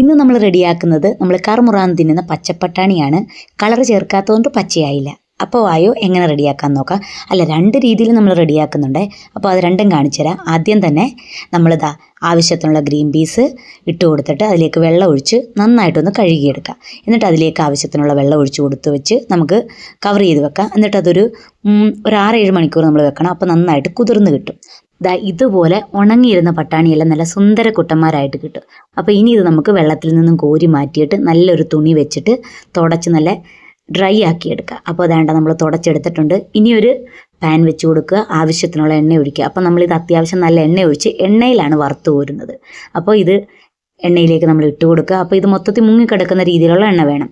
ഇന്ന് നമ്മൾ റെഡിയാക്കുന്നത് നമ്മൾ കറുമുറാന്ന് തിന്നുന്ന പച്ചപ്പട്ടാണിയാണ് കളർ ചേർക്കാത്തതുകൊണ്ട് പച്ചയായില്ല അപ്പോൾ വായോ എങ്ങനെ റെഡിയാക്കാൻ നോക്കാം അല്ല രണ്ട് രീതിയിൽ നമ്മൾ റെഡിയാക്കുന്നുണ്ട് അപ്പോൾ അത് രണ്ടും കാണിച്ചു തരാം ആദ്യം തന്നെ നമ്മളിതാ ആവശ്യത്തിനുള്ള ഗ്രീൻ പീസ് ഇട്ട് കൊടുത്തിട്ട് അതിലേക്ക് വെള്ളം ഒഴിച്ച് നന്നായിട്ടൊന്ന് കഴുകിയെടുക്കുക എന്നിട്ട് അതിലേക്ക് ആവശ്യത്തിനുള്ള വെള്ളം ഒഴിച്ച് കൊടുത്ത് വെച്ച് നമുക്ക് കവർ ചെയ്ത് വെക്കാം എന്നിട്ട് അതൊരു ഒരു ആറേഴ് മണിക്കൂർ നമ്മൾ വെക്കണം അപ്പോൾ നന്നായിട്ട് കുതിർന്ന് കിട്ടും ദാ ഇതുപോലെ ഉണങ്ങിയിരുന്ന പട്ടാണിയെല്ലാം നല്ല സുന്ദര കുട്ടന്മാരായിട്ട് കിട്ടും അപ്പോൾ ഇനി ഇത് നമുക്ക് വെള്ളത്തിൽ നിന്നും കോരി മാറ്റിയിട്ട് നല്ലൊരു തുണി വെച്ചിട്ട് തുടച്ച് നല്ല ഡ്രൈ ആക്കി എടുക്കുക അപ്പോൾ അതാണ്ട് നമ്മൾ തുടച്ചെടുത്തിട്ടുണ്ട് ഇനിയൊരു പാൻ വെച്ച് കൊടുക്കുക ആവശ്യത്തിനുള്ള എണ്ണ ഒഴിക്കുക അപ്പോൾ നമ്മളിത് അത്യാവശ്യം നല്ല എണ്ണ ഒഴിച്ച് എണ്ണയിലാണ് വറുത്ത് കോരുന്നത് അപ്പോൾ ഇത് എണ്ണയിലേക്ക് നമ്മൾ ഇട്ട് കൊടുക്കുക അപ്പോൾ ഇത് മൊത്തത്തിൽ മുങ്ങിക്കിടക്കുന്ന രീതിയിലുള്ള എണ്ണ വേണം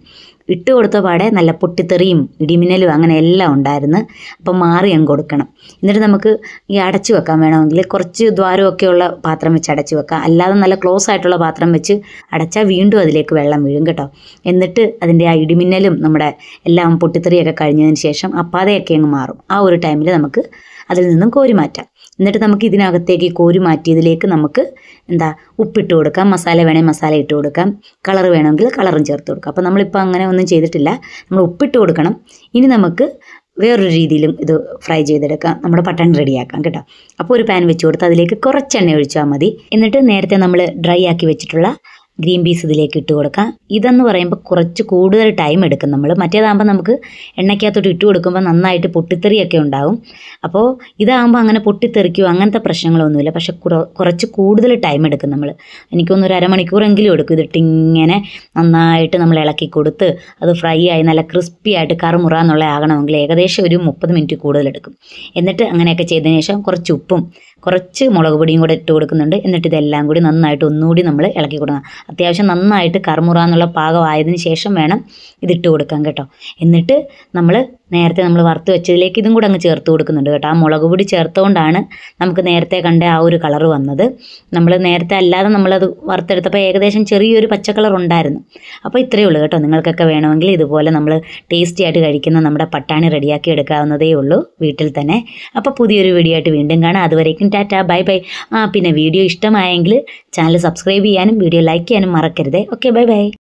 ഇട്ട് കൊടുത്ത പാടെ നല്ല പൊട്ടിത്തെറിയും ഇടിമിന്നലും അങ്ങനെ എല്ലാം ഉണ്ടായിരുന്നു അപ്പം മാറി അങ്ങ് കൊടുക്കണം എന്നിട്ട് നമുക്ക് ഈ അടച്ചു വെക്കാൻ വേണമെങ്കിൽ കുറച്ച് ദ്വാരമൊക്കെ ഉള്ള പാത്രം വെച്ച് അടച്ചു വെക്കാം അല്ലാതെ നല്ല ക്ലോസ് ആയിട്ടുള്ള പാത്രം വെച്ച് അടച്ചാൽ വീണ്ടും അതിലേക്ക് വെള്ളം വീഴും കേട്ടോ എന്നിട്ട് അതിൻ്റെ ആ ഇടിമിന്നലും നമ്മുടെ എല്ലാം പൊട്ടിത്തെറിയൊക്കെ കഴിഞ്ഞതിന് ശേഷം അപ്പാതെയൊക്കെ അങ്ങ് മാറും ആ ഒരു ടൈമിൽ നമുക്ക് അതിൽ നിന്നും കോരി മാറ്റാം എന്നിട്ട് നമുക്ക് ഇതിനകത്തേക്ക് കോരി മാറ്റിയതിലേക്ക് നമുക്ക് എന്താ ഉപ്പിട്ട് കൊടുക്കാം മസാല വേണമെങ്കിൽ മസാല ഇട്ട് കൊടുക്കാം കളർ വേണമെങ്കിൽ കളറും ചേർത്ത് കൊടുക്കാം അപ്പോൾ നമ്മളിപ്പോൾ അങ്ങനെ ഒന്നും ചെയ്തിട്ടില്ല നമ്മൾ ഉപ്പിട്ട് കൊടുക്കണം ഇനി നമുക്ക് വേറൊരു രീതിയിലും ഇത് ഫ്രൈ ചെയ്തെടുക്കാം നമ്മുടെ പട്ടൺ റെഡിയാക്കാം കേട്ടോ അപ്പോൾ ഒരു പാൻ വെച്ച് കൊടുത്ത് അതിലേക്ക് കുറച്ചെണ്ണ ഒഴിച്ചാൽ മതി എന്നിട്ട് നേരത്തെ നമ്മൾ ഡ്രൈ ആക്കി വെച്ചിട്ടുള്ള ഗ്രീൻ പീസ് ഇതിലേക്ക് ഇട്ട് കൊടുക്കാം ഇതെന്ന് പറയുമ്പോൾ കുറച്ച് കൂടുതൽ ടൈം എടുക്കും നമ്മൾ മറ്റേതാകുമ്പോൾ നമുക്ക് എണ്ണയ്ക്കകത്തോട്ട് ഇട്ട് കൊടുക്കുമ്പോൾ നന്നായിട്ട് പൊട്ടിത്തെറിയൊക്കെ ഉണ്ടാവും അപ്പോൾ ഇതാകുമ്പോൾ അങ്ങനെ പൊട്ടിത്തെറിക്കുകയോ അങ്ങനത്തെ പ്രശ്നങ്ങളൊന്നുമില്ല പക്ഷെ കുറച്ച് കൂടുതൽ ടൈം എടുക്കും നമ്മൾ എനിക്കൊന്നൊരു അരമണിക്കൂറെങ്കിലും എടുക്കും ഇതിട്ടിങ്ങനെ നന്നായിട്ട് നമ്മൾ ഇളക്കി കൊടുത്ത് അത് ഫ്രൈ ആയി നല്ല ക്രിസ്പി ആയിട്ട് കറുമുറ എന്നുള്ള ആകണമെങ്കിൽ ഏകദേശം ഒരു മുപ്പത് മിനിറ്റ് കൂടുതൽ എടുക്കും എന്നിട്ട് അങ്ങനെയൊക്കെ ചെയ്തതിന് ശേഷം കുറച്ച് ഉപ്പും കുറച്ച് മുളക് പൊടിയും കൂടെ ഇട്ട് കൊടുക്കുന്നുണ്ട് എന്നിട്ട് ഇതെല്ലാം കൂടി നന്നായിട്ട് ഒന്നുകൂടി നമ്മൾ ഇളക്കി കൊടുക്കണം അത്യാവശ്യം നന്നായിട്ട് കറുമുറ എന്നുള്ള പാകമായതിന് ശേഷം വേണം ഇതിട്ട് കൊടുക്കാൻ കേട്ടോ എന്നിട്ട് നമ്മൾ നേരത്തെ നമ്മൾ വറുത്ത് വെച്ചതിലേക്ക് ഇതും കൂടെ അങ്ങ് ചേർത്ത് കൊടുക്കുന്നുണ്ട് കേട്ടോ ആ മുളക് പൊടി ചേർത്തുകൊണ്ടാണ് നമുക്ക് നേരത്തെ കണ്ട ആ ഒരു കളർ വന്നത് നമ്മൾ നേരത്തെ അല്ലാതെ നമ്മളത് വറുത്തെടുത്തപ്പോൾ ഏകദേശം ചെറിയൊരു പച്ച കളർ ഉണ്ടായിരുന്നു അപ്പോൾ ഇത്രയേ ഉള്ളൂ കേട്ടോ നിങ്ങൾക്കൊക്കെ വേണമെങ്കിൽ ഇതുപോലെ നമ്മൾ ടേസ്റ്റി ആയിട്ട് കഴിക്കുന്ന നമ്മുടെ പട്ടാണി റെഡിയാക്കി എടുക്കാവുന്നതേ ഉള്ളൂ വീട്ടിൽ തന്നെ അപ്പോൾ പുതിയൊരു വീഡിയോ ആയിട്ട് വീണ്ടും കാണാം അതുവരേക്കും ടാറ്റ ബൈ ബൈ ആ പിന്നെ വീഡിയോ ഇഷ്ടമായെങ്കിൽ ചാനൽ സബ്സ്ക്രൈബ് ചെയ്യാനും വീഡിയോ ലൈക്ക് ചെയ്യാനും മറക്കരുതേ ഓക്കെ ബൈ ബൈ